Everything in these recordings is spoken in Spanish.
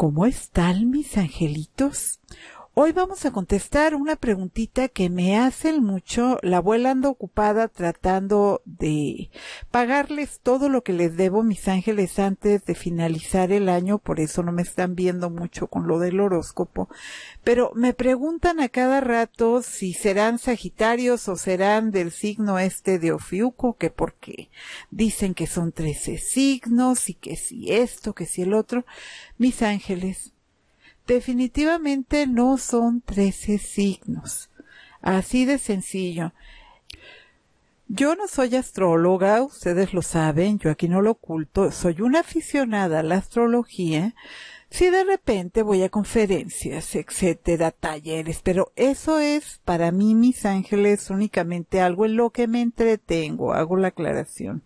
¿Cómo están mis angelitos? Hoy vamos a contestar una preguntita que me hacen mucho. La abuela anda ocupada tratando de pagarles todo lo que les debo mis ángeles antes de finalizar el año, por eso no me están viendo mucho con lo del horóscopo. Pero me preguntan a cada rato si serán sagitarios o serán del signo este de Ofiuco, que porque dicen que son trece signos y que si esto, que si el otro. Mis ángeles, definitivamente no son trece signos. Así de sencillo. Yo no soy astróloga, ustedes lo saben, yo aquí no lo oculto, soy una aficionada a la astrología. Si de repente voy a conferencias, etcétera, talleres, pero eso es para mí, mis ángeles, únicamente algo en lo que me entretengo, hago la aclaración.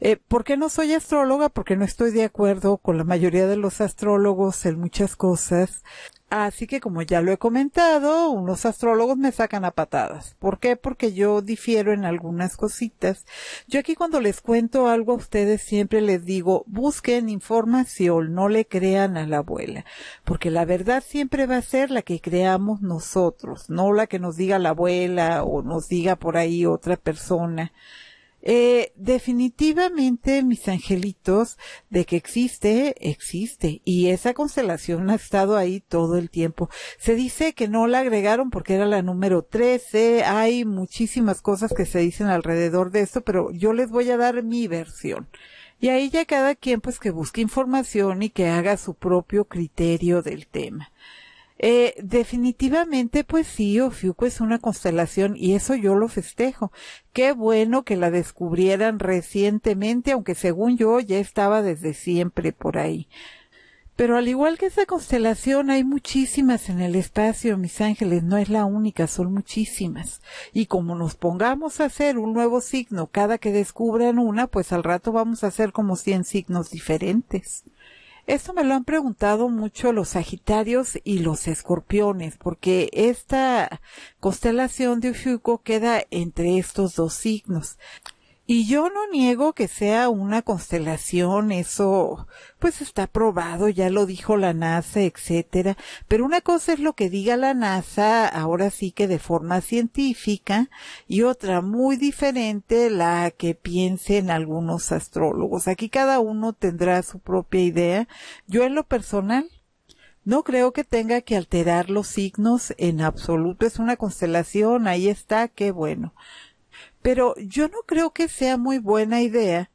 Eh, ¿Por qué no soy astróloga? Porque no estoy de acuerdo con la mayoría de los astrólogos en muchas cosas. Así que como ya lo he comentado, unos astrólogos me sacan a patadas. ¿Por qué? Porque yo difiero en algunas cositas. Yo aquí cuando les cuento algo a ustedes siempre les digo, busquen información, no le crean a la abuela, porque la verdad siempre va a ser la que creamos nosotros, no la que nos diga la abuela o nos diga por ahí otra persona. Eh, definitivamente, mis angelitos, de que existe, existe. Y esa constelación ha estado ahí todo el tiempo. Se dice que no la agregaron porque era la número 13. Hay muchísimas cosas que se dicen alrededor de esto, pero yo les voy a dar mi versión. Y ahí ya cada quien pues que busque información y que haga su propio criterio del tema. Eh, definitivamente, pues sí, Ofiuco es una constelación y eso yo lo festejo. Qué bueno que la descubrieran recientemente, aunque según yo ya estaba desde siempre por ahí. Pero al igual que esa constelación, hay muchísimas en el espacio, mis ángeles, no es la única, son muchísimas. Y como nos pongamos a hacer un nuevo signo cada que descubran una, pues al rato vamos a hacer como cien signos diferentes. Esto me lo han preguntado mucho los Sagitarios y los Escorpiones, porque esta constelación de Ufiuco queda entre estos dos signos. Y yo no niego que sea una constelación, eso pues está probado, ya lo dijo la NASA, etcétera, pero una cosa es lo que diga la NASA, ahora sí que de forma científica, y otra muy diferente la que piensen algunos astrólogos. Aquí cada uno tendrá su propia idea. Yo en lo personal no creo que tenga que alterar los signos en absoluto. Es una constelación, ahí está, qué bueno. Pero yo no creo que sea muy buena idea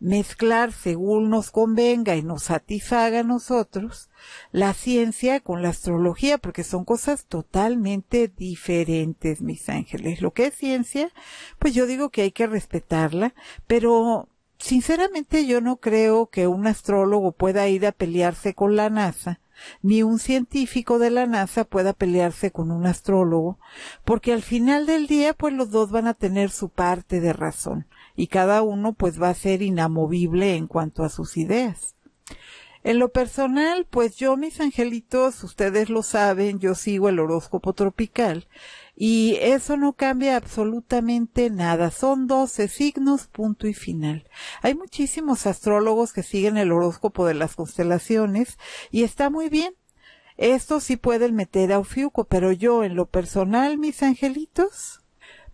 mezclar según nos convenga y nos satisfaga a nosotros la ciencia con la astrología, porque son cosas totalmente diferentes, mis ángeles. Lo que es ciencia, pues yo digo que hay que respetarla, pero sinceramente yo no creo que un astrólogo pueda ir a pelearse con la NASA ni un científico de la NASA pueda pelearse con un astrólogo, porque al final del día pues los dos van a tener su parte de razón y cada uno pues va a ser inamovible en cuanto a sus ideas. En lo personal, pues yo, mis angelitos, ustedes lo saben, yo sigo el horóscopo tropical y eso no cambia absolutamente nada. Son doce signos, punto y final. Hay muchísimos astrólogos que siguen el horóscopo de las constelaciones y está muy bien. Esto sí pueden meter a Ofiuco, pero yo en lo personal, mis angelitos,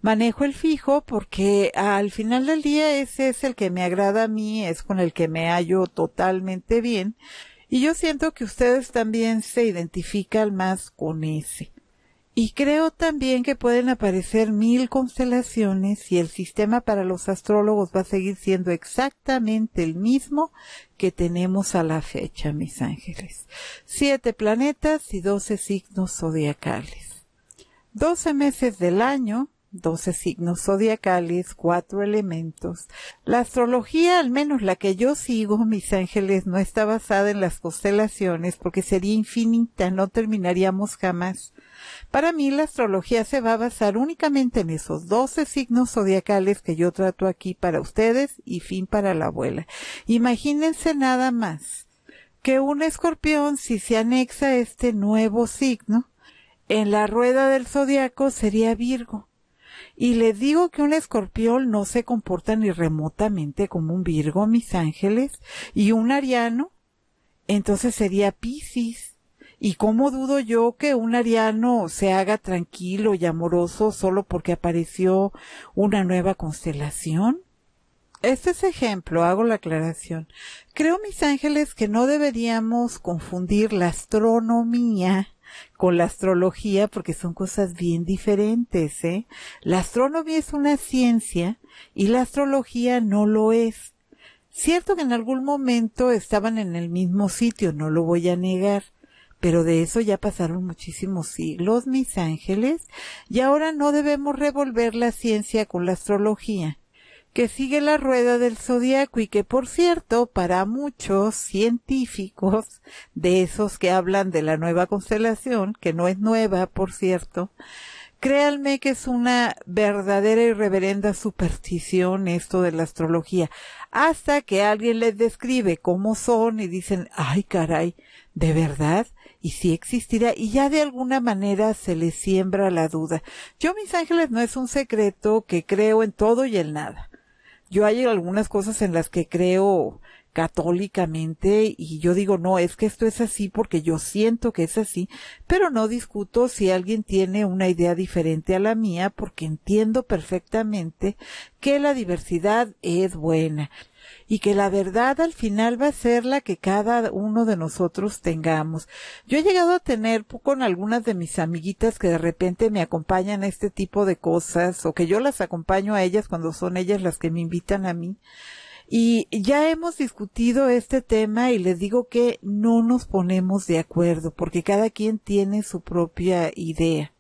manejo el fijo porque al final del día ese es el que me agrada a mí, es con el que me hallo totalmente bien. Y yo siento que ustedes también se identifican más con ese. Y creo también que pueden aparecer mil constelaciones y el sistema para los astrólogos va a seguir siendo exactamente el mismo que tenemos a la fecha, mis ángeles. Siete planetas y doce signos zodiacales. Doce meses del año, 12 signos zodiacales, cuatro elementos. La astrología, al menos la que yo sigo, mis ángeles, no está basada en las constelaciones porque sería infinita, no terminaríamos jamás. Para mí la astrología se va a basar únicamente en esos 12 signos zodiacales que yo trato aquí para ustedes y fin para la abuela. Imagínense nada más que un escorpión, si se anexa este nuevo signo, en la rueda del zodiaco sería Virgo y le digo que un escorpión no se comporta ni remotamente como un Virgo, mis ángeles, y un ariano, entonces sería Piscis. ¿Y cómo dudo yo que un ariano se haga tranquilo y amoroso solo porque apareció una nueva constelación? Este es ejemplo, hago la aclaración. Creo, mis ángeles, que no deberíamos confundir la astronomía con la astrología porque son cosas bien diferentes, ¿eh? La astronomía es una ciencia y la astrología no lo es. Cierto que en algún momento estaban en el mismo sitio, no lo voy a negar, pero de eso ya pasaron muchísimos siglos, mis ángeles, y ahora no debemos revolver la ciencia con la astrología que sigue la rueda del zodiaco y que, por cierto, para muchos científicos de esos que hablan de la nueva constelación, que no es nueva, por cierto, créanme que es una verdadera y reverenda superstición esto de la astrología, hasta que alguien les describe cómo son y dicen, ay caray, de verdad, y si existirá, y ya de alguna manera se les siembra la duda. Yo, mis ángeles, no es un secreto que creo en todo y en nada. Yo hay algunas cosas en las que creo católicamente y yo digo, no, es que esto es así porque yo siento que es así, pero no discuto si alguien tiene una idea diferente a la mía porque entiendo perfectamente que la diversidad es buena y que la verdad al final va a ser la que cada uno de nosotros tengamos. Yo he llegado a tener con algunas de mis amiguitas que de repente me acompañan a este tipo de cosas o que yo las acompaño a ellas cuando son ellas las que me invitan a mí. Y ya hemos discutido este tema y les digo que no nos ponemos de acuerdo porque cada quien tiene su propia idea.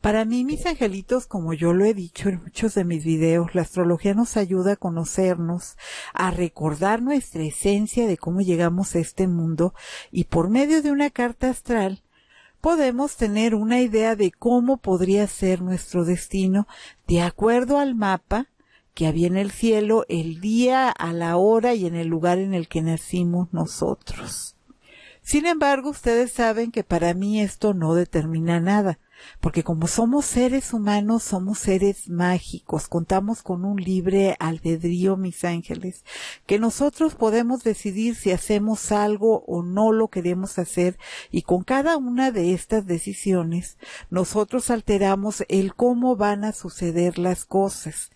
Para mí, mis angelitos, como yo lo he dicho en muchos de mis videos, la astrología nos ayuda a conocernos, a recordar nuestra esencia de cómo llegamos a este mundo y por medio de una carta astral podemos tener una idea de cómo podría ser nuestro destino de acuerdo al mapa que había en el cielo el día, a la hora y en el lugar en el que nacimos nosotros. Sin embargo, ustedes saben que para mí esto no determina nada porque como somos seres humanos, somos seres mágicos, contamos con un libre albedrío, mis ángeles, que nosotros podemos decidir si hacemos algo o no lo queremos hacer y con cada una de estas decisiones nosotros alteramos el cómo van a suceder las cosas.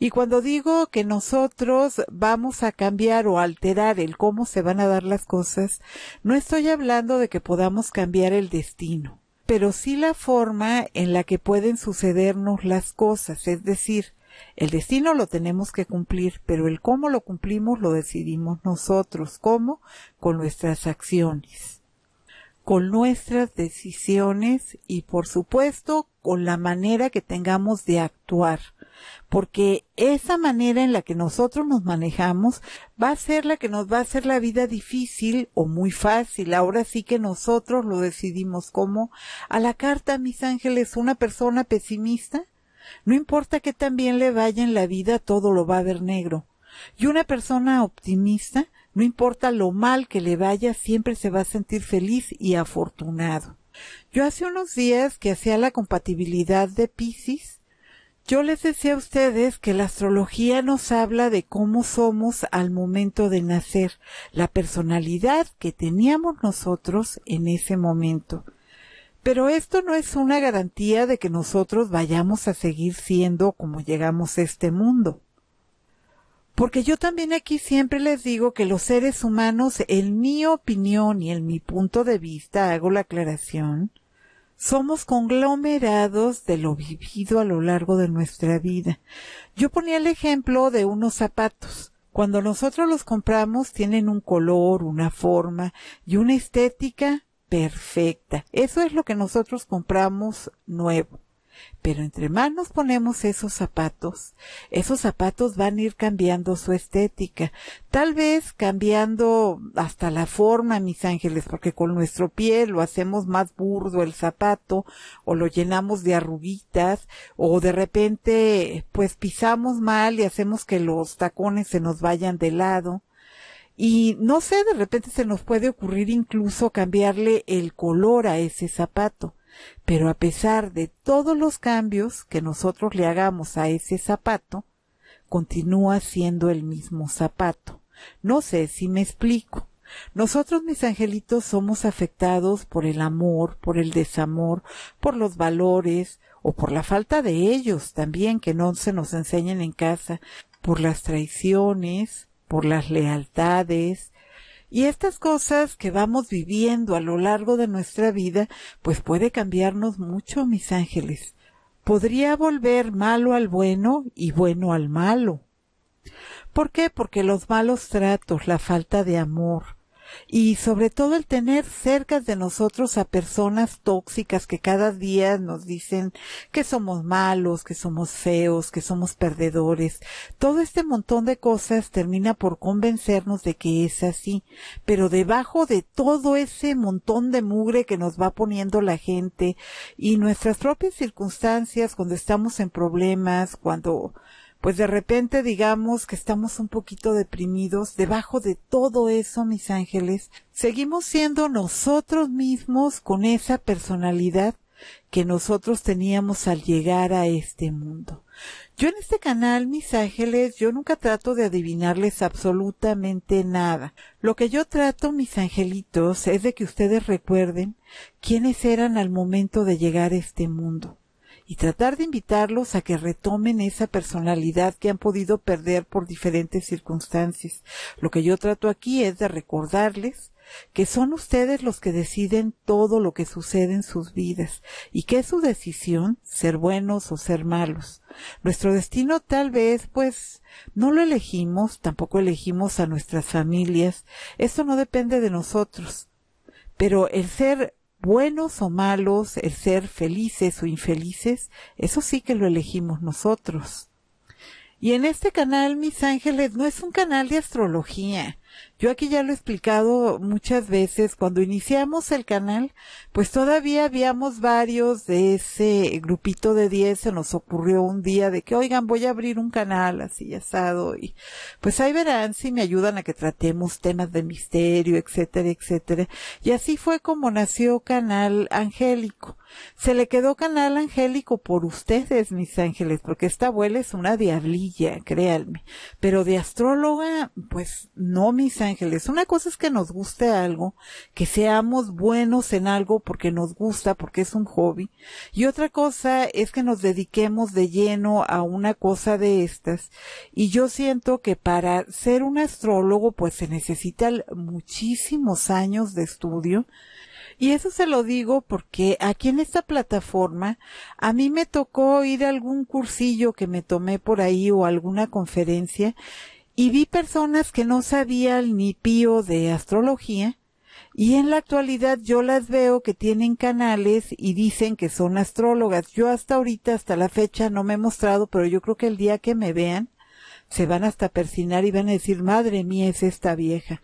Y cuando digo que nosotros vamos a cambiar o alterar el cómo se van a dar las cosas, no estoy hablando de que podamos cambiar el destino pero sí la forma en la que pueden sucedernos las cosas, es decir, el destino lo tenemos que cumplir, pero el cómo lo cumplimos lo decidimos nosotros, cómo con nuestras acciones, con nuestras decisiones y por supuesto con la manera que tengamos de actuar porque esa manera en la que nosotros nos manejamos va a ser la que nos va a hacer la vida difícil o muy fácil. Ahora sí que nosotros lo decidimos como a la carta, mis ángeles, una persona pesimista. No importa que también le vaya en la vida, todo lo va a ver negro. Y una persona optimista, no importa lo mal que le vaya, siempre se va a sentir feliz y afortunado. Yo hace unos días que hacía la compatibilidad de Pisces, yo les decía a ustedes que la astrología nos habla de cómo somos al momento de nacer, la personalidad que teníamos nosotros en ese momento. Pero esto no es una garantía de que nosotros vayamos a seguir siendo como llegamos a este mundo. Porque yo también aquí siempre les digo que los seres humanos, en mi opinión y en mi punto de vista, hago la aclaración, somos conglomerados de lo vivido a lo largo de nuestra vida. Yo ponía el ejemplo de unos zapatos. Cuando nosotros los compramos tienen un color, una forma y una estética perfecta. Eso es lo que nosotros compramos nuevo. Pero entre más nos ponemos esos zapatos, esos zapatos van a ir cambiando su estética. Tal vez cambiando hasta la forma, mis ángeles, porque con nuestro pie lo hacemos más burdo el zapato, o lo llenamos de arruguitas, o de repente pues pisamos mal y hacemos que los tacones se nos vayan de lado. Y no sé, de repente se nos puede ocurrir incluso cambiarle el color a ese zapato. Pero a pesar de todos los cambios que nosotros le hagamos a ese zapato, continúa siendo el mismo zapato. No sé si me explico. Nosotros, mis angelitos, somos afectados por el amor, por el desamor, por los valores o por la falta de ellos también que no se nos enseñan en casa, por las traiciones, por las lealtades, y estas cosas que vamos viviendo a lo largo de nuestra vida, pues puede cambiarnos mucho, mis ángeles. Podría volver malo al bueno y bueno al malo. ¿Por qué? Porque los malos tratos, la falta de amor, y sobre todo el tener cerca de nosotros a personas tóxicas que cada día nos dicen que somos malos, que somos feos, que somos perdedores. Todo este montón de cosas termina por convencernos de que es así, pero debajo de todo ese montón de mugre que nos va poniendo la gente y nuestras propias circunstancias cuando estamos en problemas, cuando pues de repente digamos que estamos un poquito deprimidos, debajo de todo eso, mis ángeles, seguimos siendo nosotros mismos con esa personalidad que nosotros teníamos al llegar a este mundo. Yo en este canal, mis ángeles, yo nunca trato de adivinarles absolutamente nada. Lo que yo trato, mis angelitos, es de que ustedes recuerden quiénes eran al momento de llegar a este mundo y tratar de invitarlos a que retomen esa personalidad que han podido perder por diferentes circunstancias. Lo que yo trato aquí es de recordarles que son ustedes los que deciden todo lo que sucede en sus vidas y que es su decisión ser buenos o ser malos. Nuestro destino tal vez, pues, no lo elegimos, tampoco elegimos a nuestras familias, eso no depende de nosotros. Pero el ser buenos o malos, el ser felices o infelices, eso sí que lo elegimos nosotros. Y en este canal, mis ángeles, no es un canal de astrología, yo aquí ya lo he explicado muchas veces, cuando iniciamos el canal, pues todavía habíamos varios de ese grupito de 10, se nos ocurrió un día de que, oigan, voy a abrir un canal así asado y pues ahí verán si me ayudan a que tratemos temas de misterio, etcétera, etcétera. Y así fue como nació Canal Angélico. Se le quedó canal angélico por ustedes, mis ángeles, porque esta abuela es una diablilla, créanme. Pero de astróloga, pues no, mis ángeles. Una cosa es que nos guste algo, que seamos buenos en algo porque nos gusta, porque es un hobby. Y otra cosa es que nos dediquemos de lleno a una cosa de estas. Y yo siento que para ser un astrólogo, pues se necesitan muchísimos años de estudio y eso se lo digo porque aquí en esta plataforma a mí me tocó ir a algún cursillo que me tomé por ahí o alguna conferencia y vi personas que no sabían ni pío de astrología y en la actualidad yo las veo que tienen canales y dicen que son astrólogas. Yo hasta ahorita, hasta la fecha, no me he mostrado, pero yo creo que el día que me vean, se van hasta persinar y van a decir, madre mía, es esta vieja.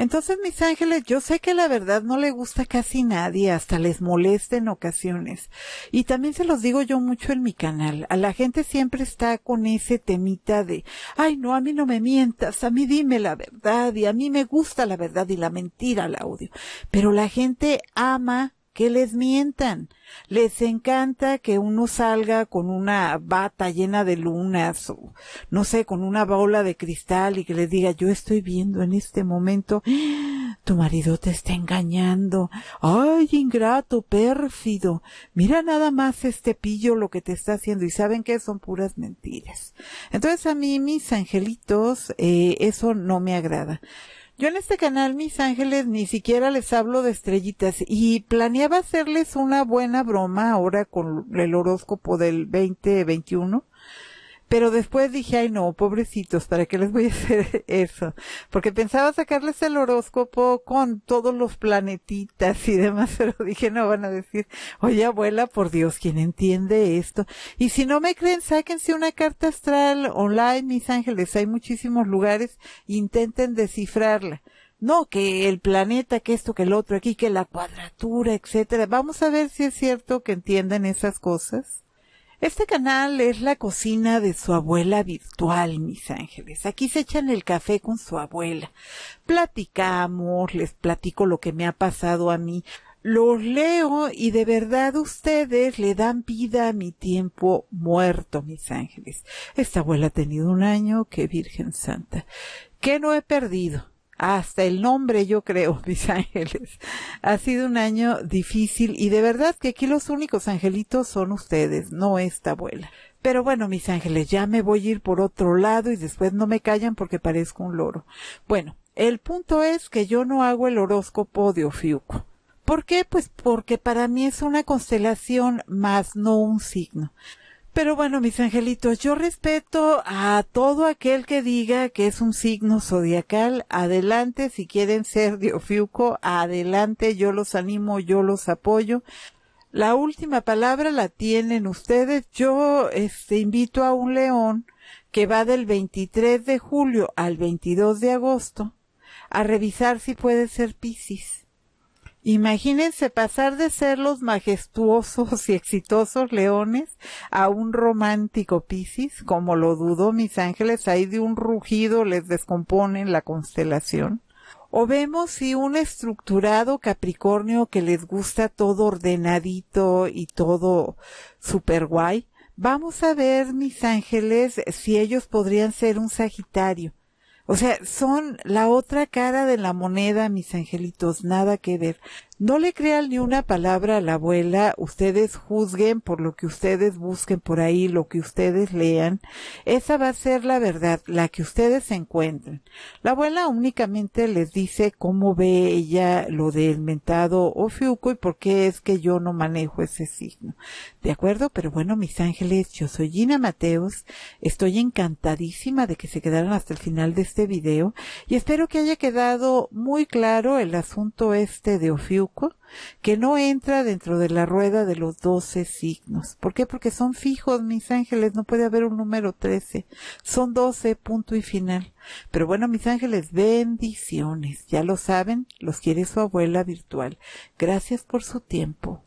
Entonces, mis ángeles, yo sé que la verdad no le gusta casi nadie, hasta les molesta en ocasiones. Y también se los digo yo mucho en mi canal. A la gente siempre está con ese temita de, ay, no, a mí no me mientas, a mí dime la verdad y a mí me gusta la verdad y la mentira al audio. Pero la gente ama que les mientan. Les encanta que uno salga con una bata llena de lunas o no sé, con una bola de cristal y que les diga yo estoy viendo en este momento tu marido te está engañando. Ay, ingrato, pérfido. Mira nada más este pillo lo que te está haciendo y saben que son puras mentiras. Entonces a mí mis angelitos eh, eso no me agrada. Yo en este canal, mis ángeles, ni siquiera les hablo de estrellitas y planeaba hacerles una buena broma ahora con el horóscopo del 2021 pero después dije, ay no, pobrecitos, ¿para qué les voy a hacer eso? Porque pensaba sacarles el horóscopo con todos los planetitas y demás, pero dije, no van a decir, oye abuela, por Dios, ¿quién entiende esto? Y si no me creen, sáquense una carta astral online, mis ángeles, hay muchísimos lugares, intenten descifrarla. No, que el planeta, que esto, que el otro, aquí, que la cuadratura, etcétera. Vamos a ver si es cierto que entienden esas cosas. Este canal es la cocina de su abuela virtual, mis ángeles. Aquí se echan el café con su abuela. Platicamos, les platico lo que me ha pasado a mí. Los leo y de verdad ustedes le dan vida a mi tiempo muerto, mis ángeles. Esta abuela ha tenido un año, qué Virgen Santa, Qué no he perdido hasta el nombre, yo creo, mis ángeles. Ha sido un año difícil y de verdad que aquí los únicos angelitos son ustedes, no esta abuela. Pero bueno, mis ángeles, ya me voy a ir por otro lado y después no me callan porque parezco un loro. Bueno, el punto es que yo no hago el horóscopo de Ofiuco. ¿Por qué? Pues porque para mí es una constelación más no un signo. Pero bueno, mis angelitos, yo respeto a todo aquel que diga que es un signo zodiacal. Adelante, si quieren ser de adelante, yo los animo, yo los apoyo. La última palabra la tienen ustedes. Yo este, invito a un león que va del 23 de julio al 22 de agosto a revisar si puede ser Piscis Imagínense pasar de ser los majestuosos y exitosos leones a un romántico Piscis, como lo dudó mis ángeles, ahí de un rugido les descomponen la constelación. O vemos si un estructurado Capricornio que les gusta todo ordenadito y todo super guay. Vamos a ver, mis ángeles, si ellos podrían ser un Sagitario o sea, son la otra cara de la moneda, mis angelitos, nada que ver. No le crean ni una palabra a la abuela, ustedes juzguen por lo que ustedes busquen por ahí, lo que ustedes lean. Esa va a ser la verdad, la que ustedes encuentren. La abuela únicamente les dice cómo ve ella lo del mentado Ofiuco y por qué es que yo no manejo ese signo. ¿De acuerdo? Pero bueno, mis ángeles, yo soy Gina Mateos, estoy encantadísima de que se quedaran hasta el final de este video y espero que haya quedado muy claro el asunto este de Ofiuco que no entra dentro de la rueda de los doce signos. ¿Por qué? Porque son fijos, mis ángeles, no puede haber un número trece. Son doce, punto y final. Pero bueno, mis ángeles, bendiciones. Ya lo saben, los quiere su abuela virtual. Gracias por su tiempo.